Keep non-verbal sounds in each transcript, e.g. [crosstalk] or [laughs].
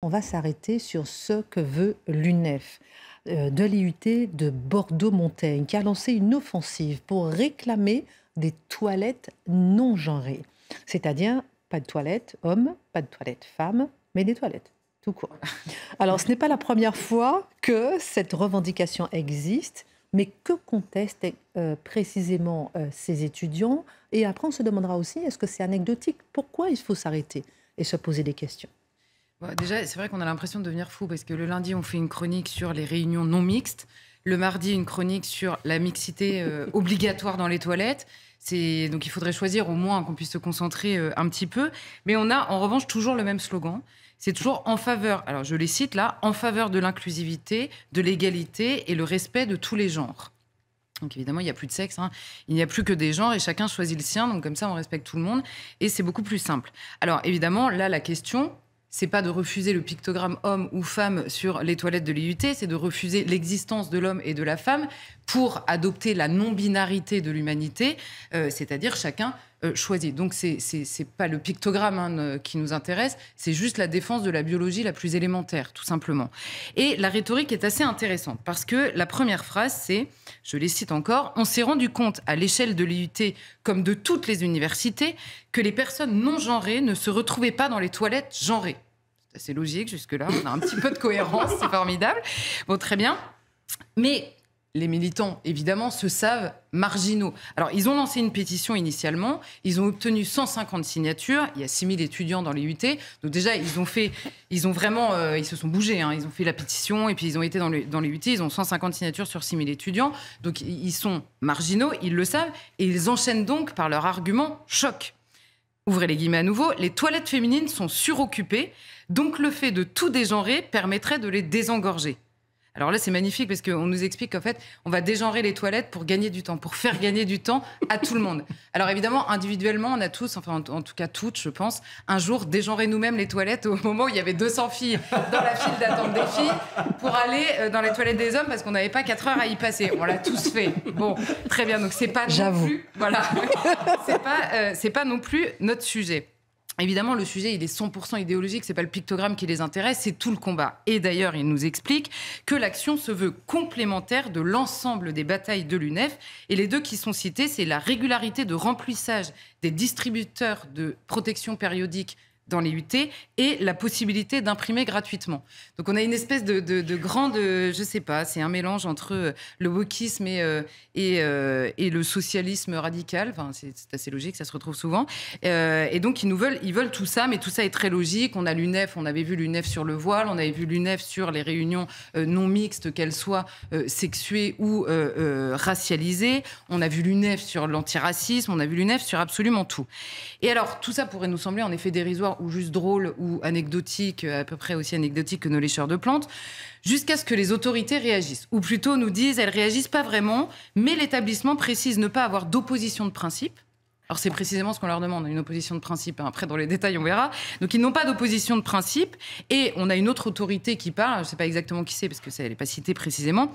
On va s'arrêter sur ce que veut l'UNEF euh, de l'IUT de Bordeaux-Montaigne, qui a lancé une offensive pour réclamer des toilettes non genrées. C'est-à-dire pas de toilettes hommes, pas de toilettes femmes, mais des toilettes, tout court. Alors ce n'est pas la première fois que cette revendication existe, mais que contestent euh, précisément euh, ces étudiants Et après, on se demandera aussi, est-ce que c'est anecdotique Pourquoi il faut s'arrêter et se poser des questions bah, déjà, c'est vrai qu'on a l'impression de devenir fou parce que le lundi, on fait une chronique sur les réunions non mixtes. Le mardi, une chronique sur la mixité euh, obligatoire dans les toilettes. C'est donc il faudrait choisir au moins qu'on puisse se concentrer euh, un petit peu. Mais on a en revanche toujours le même slogan. C'est toujours en faveur. Alors je les cite là, en faveur de l'inclusivité, de l'égalité et le respect de tous les genres. Donc évidemment, il n'y a plus de sexe, hein. il n'y a plus que des genres et chacun choisit le sien, donc comme ça on respecte tout le monde et c'est beaucoup plus simple. Alors évidemment, là la question, c'est pas de refuser le pictogramme homme ou femme sur les toilettes de l'IUT, c'est de refuser l'existence de l'homme et de la femme pour adopter la non-binarité de l'humanité, euh, c'est-à-dire chacun euh, choisi Donc ce n'est pas le pictogramme hein, qui nous intéresse, c'est juste la défense de la biologie la plus élémentaire, tout simplement. Et la rhétorique est assez intéressante parce que la première phrase, c'est, je les cite encore, on s'est rendu compte à l'échelle de l'IUT comme de toutes les universités que les personnes non genrées ne se retrouvaient pas dans les toilettes genrées. C'est assez logique jusque-là, on a un petit peu de cohérence, c'est formidable. Bon, très bien. Mais les militants, évidemment, se savent marginaux. Alors, ils ont lancé une pétition initialement, ils ont obtenu 150 signatures, il y a 6000 étudiants dans les UT, donc déjà, ils ont fait, ils ont vraiment, euh, ils se sont bougés, hein. ils ont fait la pétition, et puis ils ont été dans, dans les UT, ils ont 150 signatures sur 6000 étudiants, donc ils sont marginaux, ils le savent, et ils enchaînent donc par leur argument choc. Ouvrez les guillemets à nouveau, les toilettes féminines sont suroccupées, donc le fait de tout dégenrer permettrait de les désengorger. Alors là, c'est magnifique parce qu'on nous explique qu'en fait, on va dégenrer les toilettes pour gagner du temps, pour faire [laughs] gagner du temps à tout le monde. Alors évidemment, individuellement, on a tous, enfin en, tout cas toutes, je pense, un jour dégenré nous-mêmes les toilettes au moment où il y avait 200 filles dans la file d'attente des filles pour aller euh, dans les toilettes des hommes parce qu'on n'avait pas 4 heures à y passer. On l'a tous fait. Bon, très bien. Donc c'est pas voilà, [laughs] c'est pas, euh, c'est pas non plus notre sujet. Évidemment, le sujet, il est 100% idéologique, ce n'est pas le pictogramme qui les intéresse, c'est tout le combat. Et d'ailleurs, il nous explique que l'action se veut complémentaire de l'ensemble des batailles de l'UNEF. Et les deux qui sont cités, c'est la régularité de remplissage des distributeurs de protection périodique dans les UT et la possibilité d'imprimer gratuitement. Donc on a une espèce de, grande, je sais pas, c'est un mélange entre euh, le wokisme et, euh, euh, et, le socialisme radical. Enfin, c'est assez logique, ça se retrouve souvent. et donc ils nous veulent, ils veulent tout ça, mais tout ça est très logique. On a l'UNEF, on avait vu l'UNEF sur le voile, on avait vu l'UNEF sur les réunions non mixtes, qu'elles soient sexuées ou racialisées. On a vu l'UNEF sur l'antiracisme, on a vu l'UNEF sur absolument tout. Et alors tout ça pourrait nous sembler en effet dérisoire ou juste drôle ou anecdotique, à peu près aussi anecdotique que nos lécheurs de plantes, jusqu'à ce que les autorités réagissent. Ou plutôt nous disent, elles réagissent pas vraiment, mais l'établissement précise ne pas avoir d'opposition de principe. Alors c'est précisément ce qu'on leur demande, une opposition de principe. Hein. Après, dans les détails, on verra. Donc ils n'ont pas d'opposition de principe. Et on a une autre autorité qui parle, je ne sais pas exactement qui c'est parce que ça n'est pas cité précisément,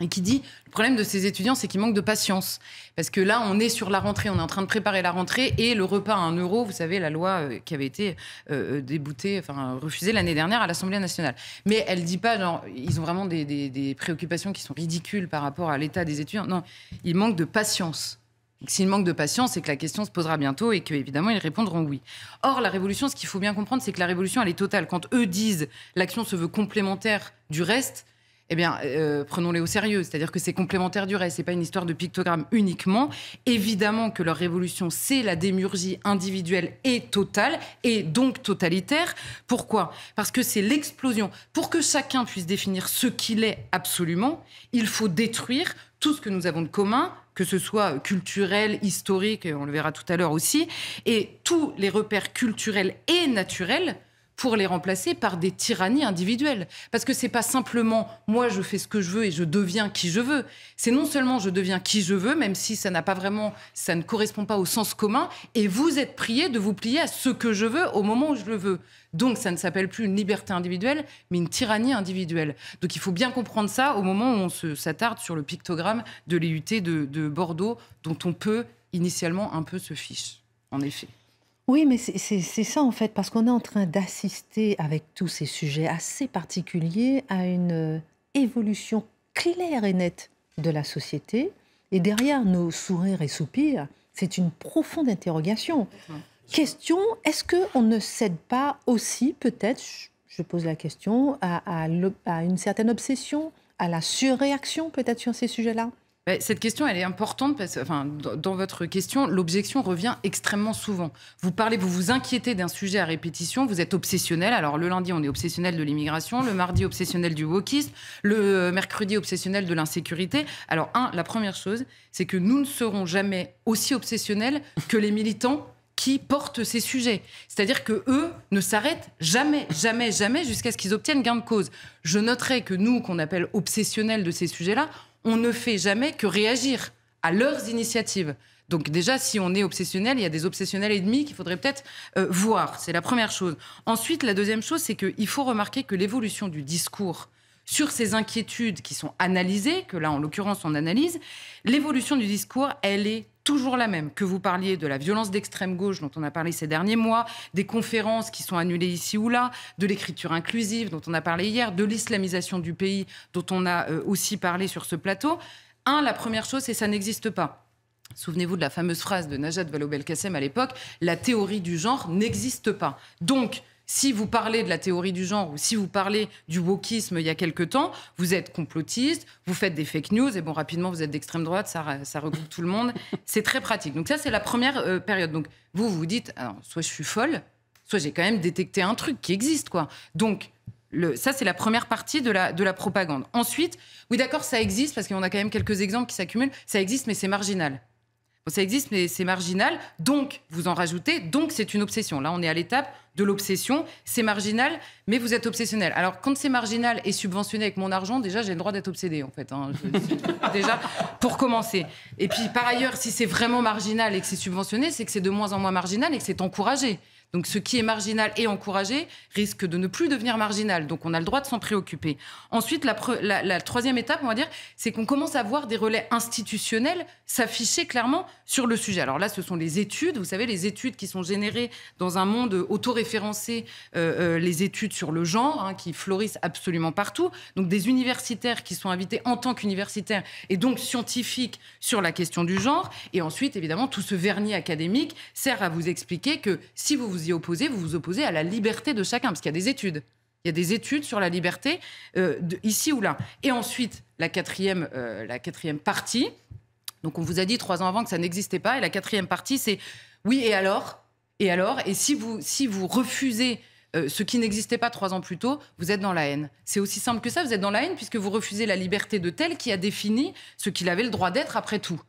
et qui dit le problème de ces étudiants, c'est qu'ils manquent de patience. Parce que là, on est sur la rentrée, on est en train de préparer la rentrée et le repas à un euro, vous savez, la loi euh, qui avait été euh, euh, déboutée, enfin refusée l'année dernière à l'Assemblée nationale. Mais elle dit pas, genre, ils ont vraiment des, préoccupations qui sont ridicules par rapport à l'état des étudiants. Non, ils manquent de patience. S'il manque de patience, c'est que la question se posera bientôt et qu'évidemment, ils répondront oui. Or, la révolution, ce qu'il faut bien comprendre, c'est que la révolution, elle est totale. Quand eux disent l'action se veut complémentaire du reste, eh bien, euh, prenons-les au sérieux. C'est-à-dire que c'est complémentaire du reste. C'est pas une histoire de pictogramme uniquement. Évidemment que leur révolution, c'est la démurgie individuelle et totale, et donc totalitaire. Pourquoi Parce que c'est l'explosion. Pour que chacun puisse définir ce qu'il est absolument, il faut détruire tout ce que nous avons de commun, que ce soit culturel, historique, on le verra tout à l'heure aussi, et tous les repères culturels et naturels pour les remplacer par des tyrannies individuelles. Parce que ce n'est pas simplement moi je fais ce que je veux et je deviens qui je veux. C'est non seulement je deviens qui je veux, même si ça n'a pas vraiment, ça ne correspond pas au sens commun, et vous êtes prié de vous plier à ce que je veux au moment où je le veux. Donc ça ne s'appelle plus une liberté individuelle, mais une tyrannie individuelle. Donc il faut bien comprendre ça au moment où on s'attarde sur le pictogramme de l'IUT de Bordeaux, dont on peut initialement un peu se fiche, en effet. Oui, mais c'est ça en fait, parce qu'on est en train d'assister avec tous ces sujets assez particuliers à une euh, évolution claire et nette de la société. Et derrière nos sourires et soupirs, c'est une profonde interrogation. Question, est-ce qu'on ne cède pas aussi, peut-être, je pose la question, à, à une certaine obsession, à la surréaction peut-être sur ces sujets-là bah, cette question, elle est importante parce que, enfin, dans votre question, l'objection revient extrêmement souvent. Vous parlez, vous vous inquiétez d'un sujet à répétition, vous êtes obsessionnel. Alors, le lundi, on est obsessionnel de l'immigration, le mardi, obsessionnel du wokisme, le mercredi, obsessionnel de l'insécurité. Alors, un, la première chose, c'est que nous ne serons jamais aussi obsessionnels que les militants qui portent ces sujets. C'est-à-dire que eux ne s'arrêtent jamais, jamais, jamais jusqu'à ce qu'ils obtiennent gain de cause. Je noterai que nous, qu'on appelle obsessionnels de ces sujets-là, on ne fait jamais que réagir à leurs initiatives. Donc déjà, si on est obsessionnel, il y a des obsessionnels et demi qu'il faudrait peut-être euh, voir. C'est la première chose. Ensuite, la deuxième chose, c'est qu'il faut remarquer que l'évolution du discours sur ces inquiétudes qui sont analysées, que là en l'occurrence on analyse, l'évolution du discours, elle est toujours la même. Que vous parliez de la violence d'extrême gauche dont on a parlé ces derniers mois, des conférences qui sont annulées ici ou là, de l'écriture inclusive dont on a parlé hier, de l'islamisation du pays dont on a euh, aussi parlé sur ce plateau. Un, la première chose, c'est ça n'existe pas. Souvenez-vous de la fameuse phrase de Najat Vallaud-Belkacem à l'époque, la théorie du genre n'existe pas. Donc, si vous parlez de la théorie du genre ou si vous parlez du wokisme il y a quelque temps, vous êtes complotiste, vous faites des fake news et bon rapidement vous êtes d'extrême droite, ça, regroupe tout le monde. [laughs] C'est très pratique. Donc ça c'est la première euh, période. Donc vous vous dites soit je suis folle, soit j'ai quand même détecté un truc qui existe quoi. Donc ça, c'est la première partie de la, de la propagande. Ensuite, oui, d'accord, ça existe, parce qu'on a quand même quelques exemples qui s'accumulent. Ça existe, mais c'est marginal ça existe, mais c'est marginal. Donc, vous en rajoutez. Donc, c'est une obsession. Là, on est à l'étape de l'obsession. C'est marginal, mais vous êtes obsessionnel. Alors, quand c'est marginal et subventionné avec mon argent, déjà, j'ai le droit d'être obsédé, en fait. Hein. [laughs] déjà, pour commencer. Et puis, par ailleurs, si c'est vraiment marginal et que c'est subventionné, c'est que c'est de moins en moins marginal et que c'est encouragé. Donc ce qui est marginal et encouragé risque de ne plus devenir marginal. Donc on a le droit de s'en préoccuper. Ensuite, la, la, troisième étape, on va dire, c'est qu'on commence à voir des relais institutionnels s'afficher clairement sur le sujet. Alors là, ce sont les études, vous savez, les études qui sont générées dans un monde autoréférencé, référencé euh, euh, les études sur le genre, hein, qui florissent absolument partout. Donc des universitaires qui sont invités en tant qu'universitaires et donc scientifiques sur la question du genre. Et ensuite, évidemment, tout ce vernis académique sert à vous expliquer que si vous vous vous opposez, vous vous opposez à la liberté de chacun, parce qu'il y a des études. Il y a des études sur la liberté euh, ici ou là. Et ensuite, la quatrième, euh, la quatrième partie, donc on vous a dit trois ans avant que ça n'existait pas, et la quatrième partie, c'est oui, et alors Et alors Et si vous, si vous refusez euh, ce qui n'existait pas trois ans plus tôt, vous êtes dans la haine. C'est aussi simple que ça, vous êtes dans la haine puisque vous refusez la liberté de tel qui a défini ce qu'il avait le droit d'être après tout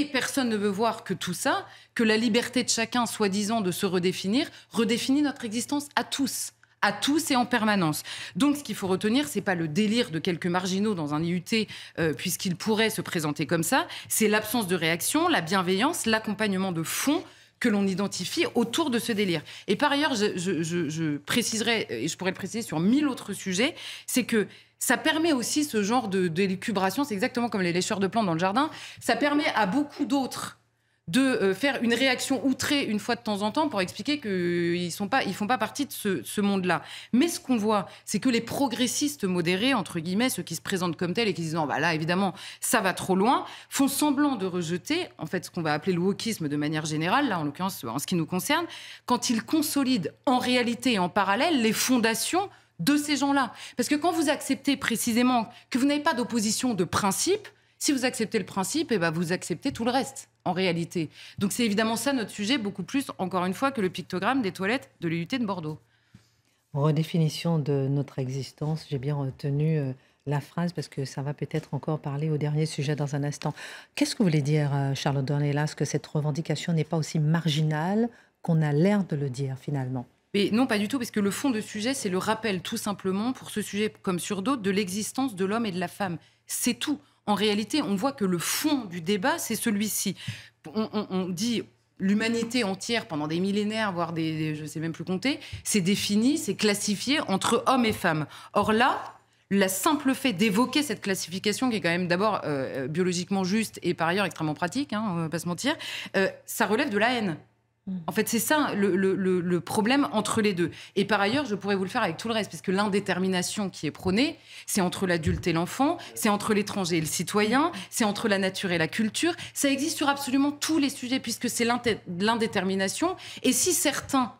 et personne ne veut voir que tout ça, que la liberté de chacun, soi-disant, de se redéfinir, redéfinit notre existence à tous à tous et en permanence. Donc, ce qu'il faut retenir, c'est pas le délire de quelques marginaux dans un IUT, euh, puisqu'ils pourraient se présenter comme ça. C'est l'absence de réaction, la bienveillance, l'accompagnement de fond que l'on identifie autour de ce délire. Et par ailleurs, je, et je pourrais le préciser sur mille autres sujets, c'est que ça permet aussi ce genre de d'élucubration, c'est exactement comme les lécheurs de plantes dans le jardin, ça permet à beaucoup d'autres de euh, faire une réaction outrée une fois de temps en temps pour expliquer qu'ils euh, ne font pas partie de ce, monde-là. Mais ce qu'on voit, c'est que les progressistes modérés, entre guillemets, ceux qui se présentent comme tels et qui disent non, bah là, évidemment, ça va trop loin, font semblant de rejeter, en fait, ce qu'on va appeler le wokisme de manière générale, là, en l'occurrence, en ce qui nous concerne, quand ils consolident en réalité et en parallèle les fondations de ces gens-là. Parce que quand vous acceptez précisément que vous n'avez pas d'opposition de principe, si vous acceptez le principe, et eh ben, vous acceptez tout le reste, en réalité. Donc c'est évidemment ça notre sujet, beaucoup plus, encore une fois, que le pictogramme des toilettes de l'UT de Bordeaux. Redéfinition de notre existence, j'ai bien retenu euh, la phrase parce que ça va peut-être encore parler au dernier sujet dans un instant. Qu'est-ce que vous voulez dire, euh, Charlotte Dornelas, que cette revendication n'est pas aussi marginale qu'on a l'air de le dire finalement mais non, pas du tout, parce que le fond de sujet, c'est le rappel, tout simplement, pour ce sujet comme sur d'autres, de l'existence de l'homme et de la femme. C'est tout. En réalité, on voit que le fond du débat, c'est celui-ci. On, dit l'humanité entière pendant des millénaires, voire des, je ne sais même plus compter, c'est défini, c'est classifié entre homme et femme. Or là, la simple fait d'évoquer cette classification, qui est quand même d'abord euh, euh, biologiquement juste et par ailleurs extrêmement pratique, hein, on ne va pas se mentir, euh, ça relève de la haine. En fait, c'est ça le, problème entre les deux. Et par ailleurs, je pourrais vous le faire avec tout le reste, puisque l'indétermination qui est prônée, c'est entre l'adulte et l'enfant, c'est entre l'étranger et le citoyen, c'est entre la nature et la culture. Ça existe sur absolument tous les sujets, puisque c'est l'indétermination. Et si certains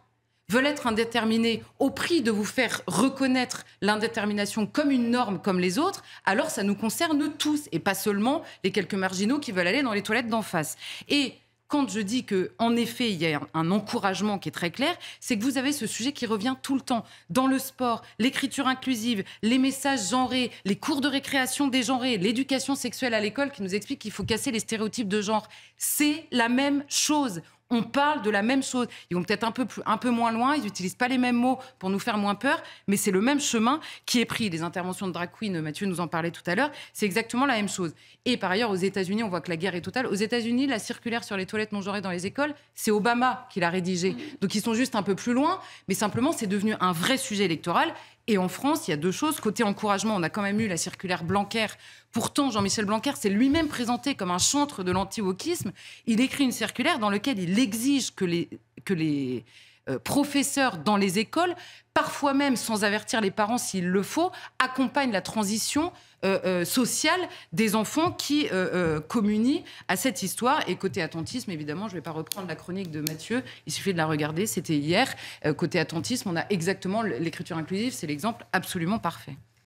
veulent être indéterminés au prix de vous faire reconnaître l'indétermination comme une norme comme les autres, alors ça nous concerne tous, et pas seulement les quelques marginaux qui veulent aller dans les toilettes d'en face. Et quand je dis que, en effet, il y a un encouragement qui est très clair, c'est que vous avez ce sujet qui revient tout le temps dans le sport, l'écriture inclusive, les messages genrés, les cours de récréation dégenrés, l'éducation sexuelle à l'école qui nous explique qu'il faut casser les stéréotypes de genre. C'est la même chose on parle de la même chose. Ils vont peut-être un peu, un peu moins loin, ils n'utilisent pas les mêmes mots pour nous faire moins peur, mais c'est le même chemin qui est pris. Les interventions de drag queen, Mathieu nous en parlait tout à l'heure, c'est exactement la même chose. Et par ailleurs, aux États-Unis, on voit que la guerre est totale. Aux États-Unis, la circulaire sur les toilettes non genrées dans les écoles, c'est Obama qui l'a rédigée. Donc ils sont juste un peu plus loin, mais simplement, c'est devenu un vrai sujet électoral et en France, il y a deux choses. Côté encouragement, on a quand même eu la circulaire Blanquer. Pourtant, Jean-Michel Blanquer s'est lui-même présenté comme un chantre de lanti Il écrit une circulaire dans laquelle il exige que les, que les euh, professeurs dans les écoles, parfois même sans avertir les parents s'il le faut, accompagnent la transition euh, euh, sociale des enfants qui euh, communient à cette histoire. Et côté attentisme, évidemment, je ne vais pas reprendre la chronique de Mathieu, il suffit de la regarder, c'était hier. côté attentisme, on a exactement l'écriture inclusive, c'est l'exemple absolument parfait.